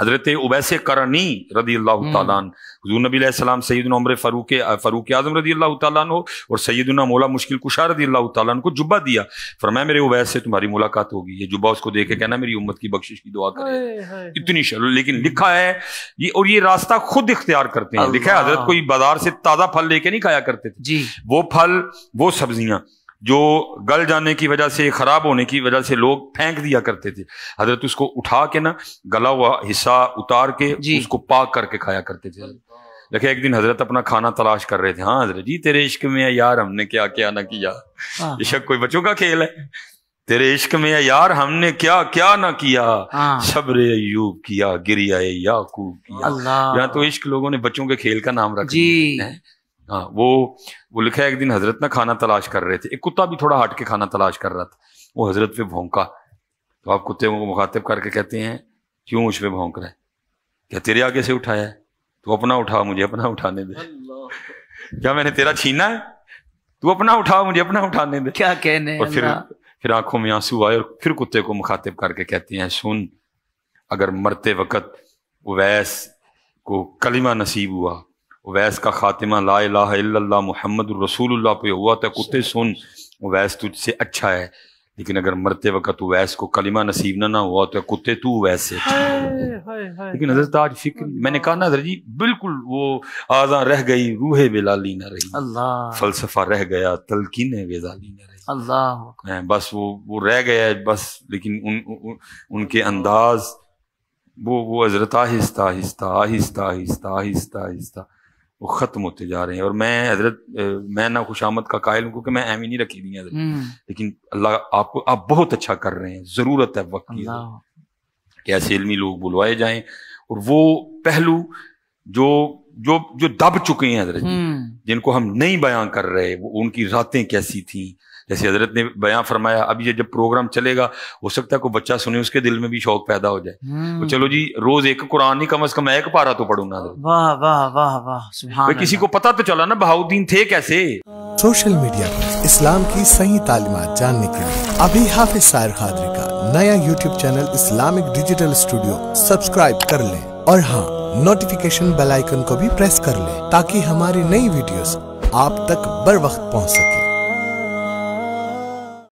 हजरत उबैस करनी रदी अल्लाह तजू नबी सैदन उम्र फ़रूक फ़रूक आज़म रदी अल्लाह और सैदना मोला मुश्किल कुशा रदी अल्लाह को जुब्बा दिया फरमाया मेरे उबैस से तुम्हारी मुलाकात होगी ये जुब्बा उसको देखे कहना मेरी उम्मत की बख्शिश की दुआ करे इतनी शर् लेकिन लिखा है ये और ये रास्ता खुद इख्तियार करते हैं लिखा है हजरत कोई बाजार से ताज़ा फल लेके नहीं खाया करते थे वो फल वो सब्जियां जो गल जाने की वजह से ख़राब होने की वजह से लोग फेंक दिया करते थे हजरत उसको उठा के ना गला हुआ हिस्सा उतार के उसको पाक करके खाया करते थे देखे एक दिन हजरत अपना खाना तलाश कर रहे थे हाँ हजरत जी तेरे इश्क में है यार हमने क्या क्या ना किया इश्क हाँ। कोई बच्चों का खेल है तेरे इश्क में है यार हमने क्या क्या ना किया हाँ। सब्र अयूब किया गिरिया याकूब किया या तो इश्क लोगों ने बच्चों के खेल का नाम रखा हाँ वो वो लिखा है एक दिन हजरत ना खाना तलाश कर रहे थे एक कुत्ता भी थोड़ा हट के खाना तलाश कर रहा था वो हजरत पे भोंका तो आप कुत्ते को मुखातिब करके कहते हैं क्यों उस पर भोंक रहा है क्या तेरे आगे से उठाया है तू अपना उठा मुझे अपना उठाने दे क्या मैंने तेरा छीना है तू अपना उठा मुझे अपना उठाने दे क्या कहने और फिर फिर आंखों में आंसू आए और फिर कुत्ते को मुखातिब करके कहती हैं सुन अगर मरते वक्त वैस को कलिमा नसीब हुआ वैस का खातिमा ला इला मोहम्मद रसूलुल्लाह पे हुआ था तो कुत्ते सुन वैस तुझसे अच्छा है लेकिन अगर मरते वक्त वैस को कलिमा नसीब ना ना हुआ तो कुत्ते तू वैस से अच्छा लेकिन हजरत आज फिक्र मैंने कहा ना जी बिल्कुल वो आजा रह गई रूहे बेलाली ना रही अल्लाह फलसफा रह गया तलकिन वेजाली ना रही अल्लाह बस वो वो रह गया बस लेकिन उन, उन उनके अंदाज वो वो हजरत आहिस्ता आहिस्ता आहिस्ता आहिस्ता आहिस्ता आहिस्ता वो ख़त्म होते जा रहे हैं और मैं हजरत मैं ना खुशामद का कायल हूँ क्योंकि मैं ही नहीं रखी हुई है हम्म। लेकिन अल्लाह आपको आप बहुत अच्छा कर रहे हैं ज़रूरत है वक्त की कैसे इलमी लोग बुलवाए जाए और वो पहलू जो जो जो दब चुके हैं हजरत हम्म। जिनको हम नहीं बयां कर रहे वो उनकी रातें कैसी थी जैसे हजरत ने बयां फरमाया अब ये जब प्रोग्राम चलेगा हो सकता है कोई बच्चा सुने उसके दिल में भी शौक पैदा हो जाए हम्म। तो चलो जी रोज एक कुरान ही कम अज कम एक पारा तो पढ़ू ना वाह वाह वाह किसी को पता तो चला ना बहाउद्दीन थे कैसे सोशल मीडिया पर इस्लाम की सही तालीमत जानने के लिए अभी हाफिज सायर खादरी का नया YouTube channel Islamic digital studio subscribe कर ले और हाँ नोटिफिकेशन बेल आइकन को भी प्रेस कर ले ताकि हमारी नई वीडियोस आप तक बर वक्त पहुँच सके